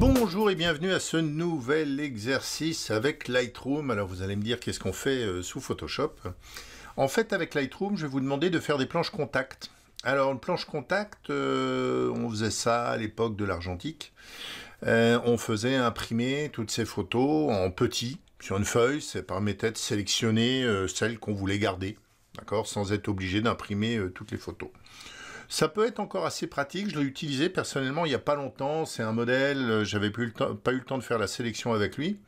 Bonjour et bienvenue à ce nouvel exercice avec Lightroom. Alors vous allez me dire qu'est-ce qu'on fait euh, sous Photoshop. En fait avec Lightroom je vais vous demander de faire des planches contact. Alors une planche contact, euh, on faisait ça à l'époque de l'argentique. Euh, on faisait imprimer toutes ces photos en petit sur une feuille. Ça permettait de sélectionner celles qu'on voulait garder, d'accord, sans être obligé d'imprimer toutes les photos. Ça peut être encore assez pratique. Je l'ai utilisé personnellement il n'y a pas longtemps. C'est un modèle, euh, j'avais pas eu le temps de faire la sélection avec lui.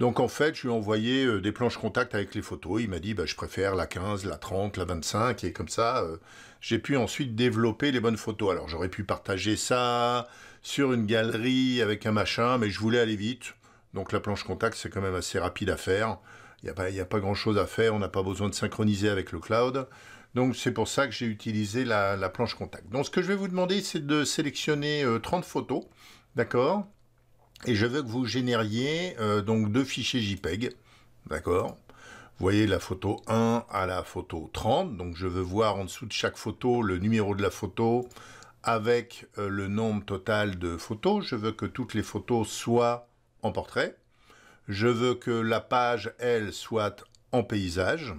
Donc en fait, je lui ai envoyé euh, des planches contact avec les photos. Il m'a dit, bah, je préfère la 15, la 30, la 25. Et comme ça, euh, j'ai pu ensuite développer les bonnes photos. Alors j'aurais pu partager ça sur une galerie avec un machin, mais je voulais aller vite. Donc la planche contact, c'est quand même assez rapide à faire. Il n'y a pas, grand chose à faire. On n'a pas besoin de synchroniser avec le cloud. Donc c'est pour ça que j'ai utilisé la, planche contact. Donc ce que je vais vous demander, c'est de sélectionner 30 euh, photos, d'accord Et je veux que vous génériez euh, donc deux fichiers JPEG, d'accord vous voyez la photo 1 à la photo 30, donc je veux voir en dessous de chaque photo le numéro de la photo avec euh, le nombre total de photos. Je veux que toutes les photos soient en portrait. Je veux que la page, elle, soit en paysage.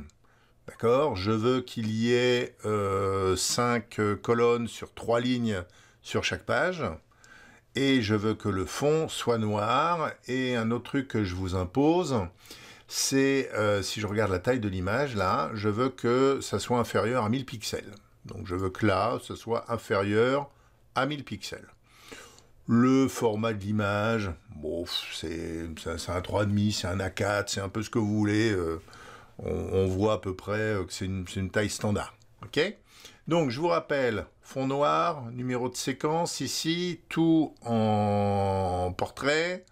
D'accord Je veux qu'il y ait 5 euh, euh, colonnes sur 3 lignes sur chaque page. Et je veux que le fond soit noir. Et un autre truc que je vous impose, c'est, euh, si je regarde la taille de l'image, là, je veux que ça soit inférieur à 1000 pixels. Donc je veux que là, ce soit inférieur à 1000 pixels. Le format de l'image, bon, c'est un 3,5, c'est un A4, c'est un peu ce que vous voulez on, voit à peu près euh, que c'est une, taille standard. Ok Donc je vous rappelle, fond noir, numéro de séquence ici, tout en portrait,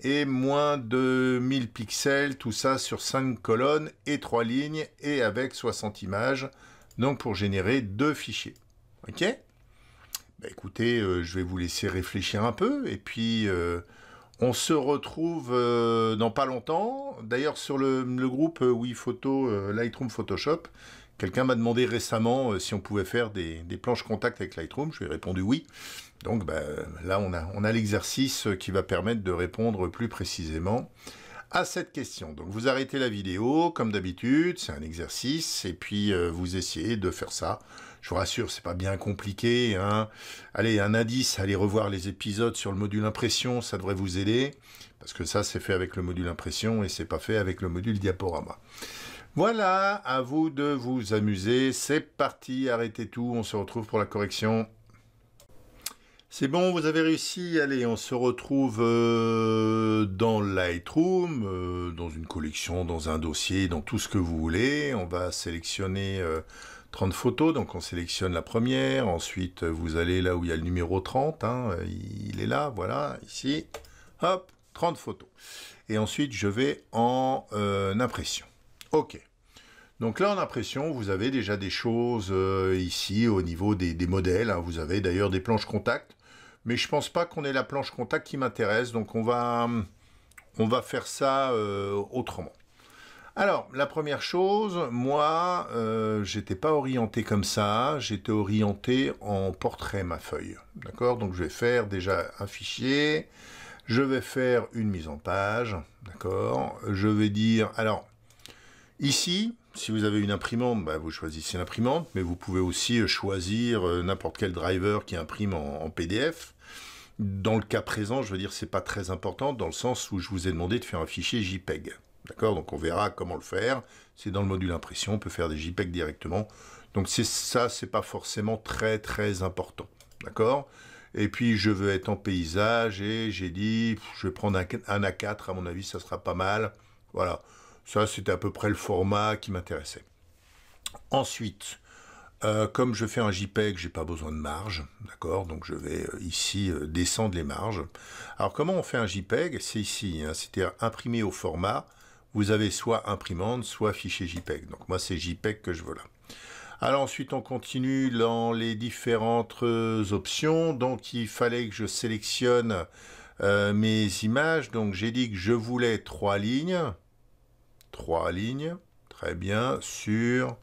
et moins de 1000 pixels, tout ça sur 5 colonnes et 3 lignes, et avec 60 images, donc pour générer deux fichiers. Ok bah, écoutez, euh, je vais vous laisser réfléchir un peu, et puis... Euh, on se retrouve euh, dans pas longtemps. D'ailleurs, sur le, groupe euh, Wephoto euh, Lightroom Photoshop, quelqu'un m'a demandé récemment si on pouvait faire des, planches contact avec Lightroom. Je lui ai répondu oui. Donc bah, là, on a l'exercice qui va permettre de répondre plus précisément à cette question. Donc vous arrêtez la vidéo, comme d'habitude, c'est un exercice, et puis euh, vous essayez de faire ça. Je vous rassure, c'est pas bien compliqué. Hein. Allez, un indice, allez revoir les épisodes sur le module impression, ça devrait vous aider, parce que ça c'est fait avec le module impression et c'est pas fait avec le module diaporama. Voilà, à vous de vous amuser, c'est parti, arrêtez tout, on se retrouve pour la correction. C'est bon, vous avez réussi. Allez, on se retrouve euh, dans Lightroom, euh, dans une collection, dans un dossier, dans tout ce que vous voulez. On va sélectionner 30 euh, photos, donc on sélectionne la première. Ensuite, vous allez là où il y a le numéro 30. Hein. il est là, voilà, ici. Hop, 30 photos. Et ensuite, je vais en impression. OK. Donc là, en impression, vous avez déjà des choses ici au niveau des, des modèles. Hein. Vous avez d'ailleurs des planches contact mais je pense pas qu'on ait la planche contact qui m'intéresse, donc on va, on va faire ça euh, autrement. Alors, la première chose, moi, je euh, j'étais pas orienté comme ça, j'étais orienté en portrait ma feuille. D'accord Donc je vais faire déjà un fichier, je vais faire une mise en page, d'accord Je vais dire, alors, ici, si vous avez une imprimante, bah, vous choisissez l'imprimante, mais vous pouvez aussi euh, choisir euh, n'importe quel driver qui imprime en, PDF. Dans le cas présent, je veux dire, c'est pas très important dans le sens où je vous ai demandé de faire un fichier JPEG. D'accord Donc on verra comment le faire. C'est dans le module impression, on peut faire des JPEG directement. Donc c'est ça, c'est pas forcément très très important. D'accord Et puis je veux être en paysage et j'ai dit, je vais prendre un, un A4, à mon avis, ça sera pas mal. Voilà. Ça, c'était à peu près le format qui m'intéressait. Ensuite, euh, comme je fais un JPEG, j'ai pas besoin de marge, d'accord Donc je vais euh, ici euh, descendre les marges. Alors comment on fait un JPEG C'est ici, hein, c'est-à-dire imprimé au format. Vous avez soit imprimante, soit fichier JPEG. Donc moi c'est JPEG que je veux là. Alors ensuite on continue dans les différentes options. Donc il fallait que je sélectionne mes images. Donc j'ai dit que je voulais trois lignes. Trois lignes, très bien, sur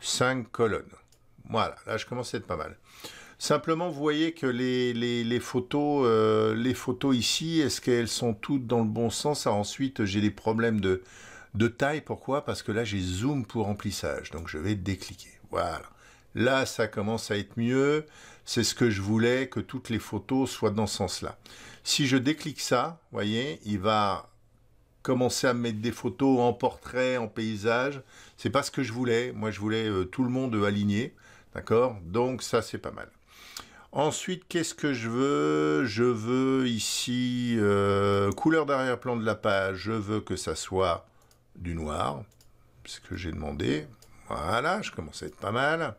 cinq colonnes. Voilà, là je commence à être pas mal. Simplement, vous voyez que les, photos, euh, les photos ici, est-ce qu'elles sont toutes dans le bon sens ah, Ensuite, j'ai des problèmes de, de taille. Pourquoi Parce que là, j'ai zoom pour remplissage. Donc, je vais décliquer. Voilà. Là, ça commence à être mieux. C'est ce que je voulais, que toutes les photos soient dans ce sens-là. Si je déclique ça, vous voyez, il va commencer à mettre des photos en portrait, en paysage. C'est pas ce que je voulais. Moi, je voulais euh, tout le monde aligné. D'accord Donc, ça, c'est pas mal. Ensuite, qu'est-ce que je veux Je veux ici euh, couleur d'arrière-plan de la page. Je veux que ça soit du noir. ce que j'ai demandé. Voilà, je commence à être pas mal.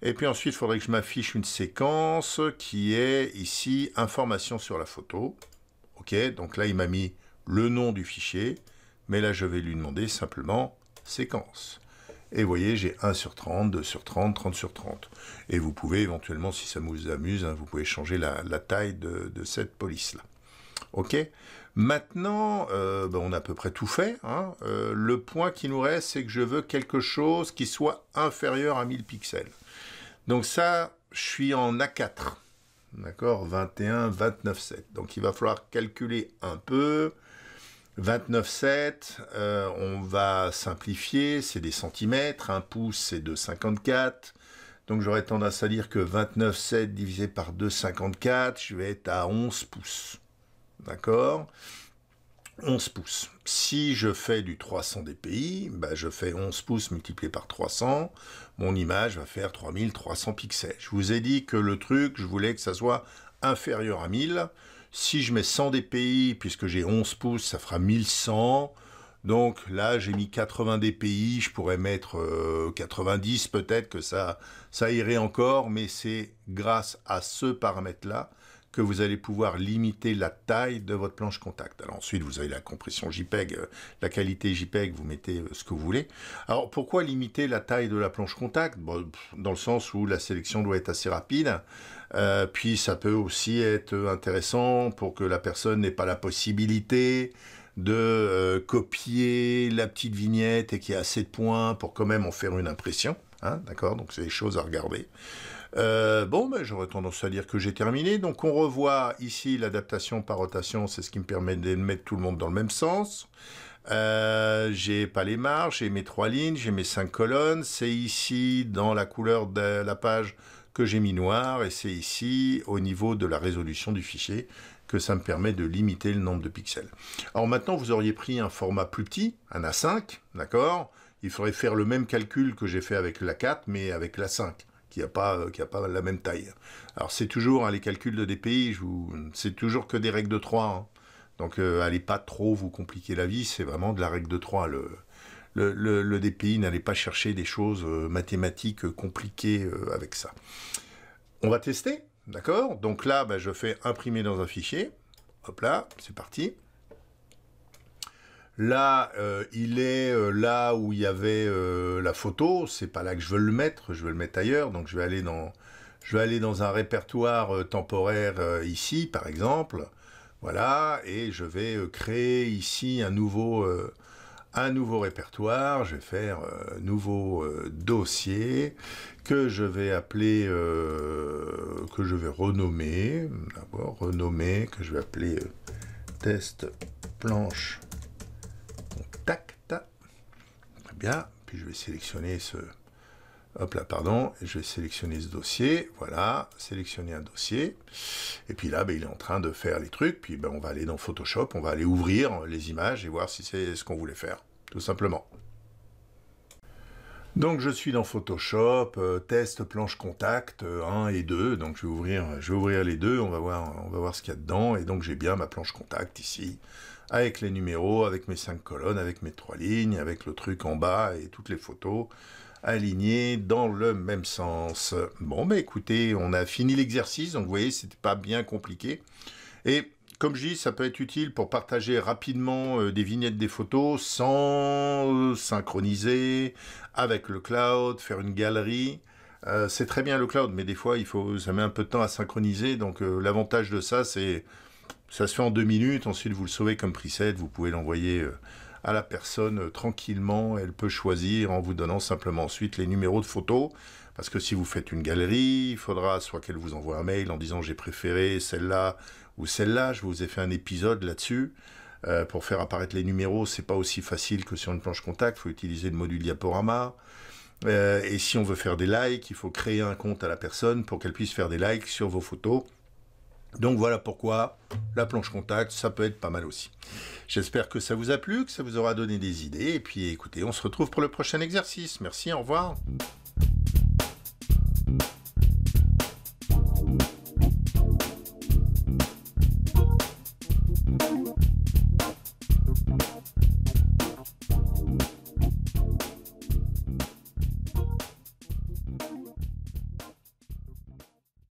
Et puis ensuite, il faudrait que je m'affiche une séquence qui est ici information sur la photo. Ok, donc là, il m'a mis le nom du fichier, mais là je vais lui demander simplement séquence. Et vous voyez, j'ai 1 sur 30, 2 sur 30, 30 sur 30. Et vous pouvez éventuellement, si ça vous amuse, hein, vous pouvez changer la, taille de, cette police-là. OK Maintenant, euh, ben, on a à peu près tout fait. Hein. Euh, le point qui nous reste, c'est que je veux quelque chose qui soit inférieur à 1000 pixels. Donc ça, je suis en A4. D'accord 21, 29, 7. Donc il va falloir calculer un peu. 29,7, euh, on va simplifier, c'est des centimètres, un pouce c'est 2,54, donc j'aurais tendance à dire que 29,7 divisé par 2,54, je vais être à 11 pouces. D'accord 11 pouces. Si je fais du 300 dpi, bah, je fais 11 pouces multiplié par 300, mon image va faire 3300 pixels. Je vous ai dit que le truc, je voulais que ça soit inférieur à 1000, si je mets 100 dpi, puisque j'ai 11 pouces, ça fera 1100. Donc là, j'ai mis 80 dpi, je pourrais mettre 90 euh, peut-être que ça irait encore, mais c'est grâce à ce paramètre-là que vous allez pouvoir limiter la taille de votre planche contact. Alors ensuite, vous avez la compression JPEG, euh, la qualité JPEG, vous mettez euh, ce que vous voulez. Alors pourquoi limiter la taille de la planche contact Dans le sens où la sélection doit être assez rapide, euh, puis ça peut aussi être intéressant pour que la personne n'ait pas la possibilité de copier la petite vignette et qu'il y ait assez de points pour quand même en faire une impression. Hein, d'accord Donc c'est des choses à regarder. Euh, bon, ben, j'aurais tendance à dire que j'ai terminé. Donc on revoit ici l'adaptation par rotation, c'est ce qui me permet de mettre tout le monde dans le même sens. Euh, j'ai pas les marges, j'ai mes trois lignes, j'ai mes cinq colonnes. C'est ici dans la couleur de la page que j'ai mis noir et c'est ici au niveau de la résolution du fichier que ça me permet de limiter le nombre de pixels. Alors maintenant, vous auriez pris un format plus petit, un A5, d'accord il faudrait faire le même calcul que j'ai fait avec la 4, mais avec la 5 qui n'a pas, pas la même taille. Alors c'est toujours, hein, les calculs de DPI, c'est toujours que des règles de 3. Hein. Donc n'allez euh, allez pas trop vous compliquer la vie, c'est vraiment de la règle de 3. Le, le, DPI, n'allez pas chercher des choses euh, mathématiques euh, compliquées avec ça. On va tester, d'accord Donc là, bah, je fais imprimer dans un fichier. Hop là, c'est parti. Là, euh, il est euh, là où il y avait euh, la photo. C'est pas là que je veux le mettre. Je veux le mettre ailleurs. Donc, je vais aller dans, je vais aller dans un répertoire temporaire ici, par exemple. Voilà, et je vais créer ici un nouveau, un nouveau répertoire. Je vais faire nouveau dossier que je vais appeler, que je vais renommer. D'abord, renommer que je vais appeler test planche Puis je vais sélectionner ce... Hop là, pardon. Je vais sélectionner ce dossier. Voilà, sélectionner un dossier. Et puis là, ben, il est en train de faire les trucs. Puis ben, on va aller dans Photoshop, on va aller ouvrir les images et voir si c'est ce qu'on voulait faire, tout simplement. Donc je suis dans Photoshop, euh, test planche contact 1 euh, et 2. Donc je vais ouvrir, je vais ouvrir les deux, on va voir, on va voir ce qu'il y a dedans. Et donc j'ai bien ma planche contact ici avec les numéros, avec mes cinq colonnes, avec mes trois lignes, avec le truc en bas et toutes les photos alignées dans le même sens. Bon, mais bah, écoutez, on a fini l'exercice, donc vous voyez, c'était pas bien compliqué. Et comme je dis, ça peut être utile pour partager rapidement euh, des vignettes des photos sans euh, synchroniser avec le cloud, faire une galerie. Euh, c'est très bien le cloud, mais des fois, il faut, ça met un peu de temps à synchroniser. Donc, l'avantage de ça, c'est ça se fait en deux minutes, ensuite vous le sauvez comme preset, vous pouvez l'envoyer euh, à la personne euh, tranquillement, elle peut choisir en vous donnant simplement ensuite les numéros de photos, parce que si vous faites une galerie, il faudra soit qu'elle vous envoie un mail en disant j'ai préféré celle-là ou celle-là, je vous ai fait un épisode là-dessus. Euh, pour faire apparaître les numéros, c'est pas aussi facile que sur une planche contact, il faut utiliser le module diaporama. et si on veut faire des likes, il faut créer un compte à la personne pour qu'elle puisse faire des likes sur vos photos donc voilà pourquoi la planche contact, ça peut être pas mal aussi. J'espère que ça vous a plu, que ça vous aura donné des idées. Et puis écoutez, on se retrouve pour le prochain exercice. Merci, au revoir.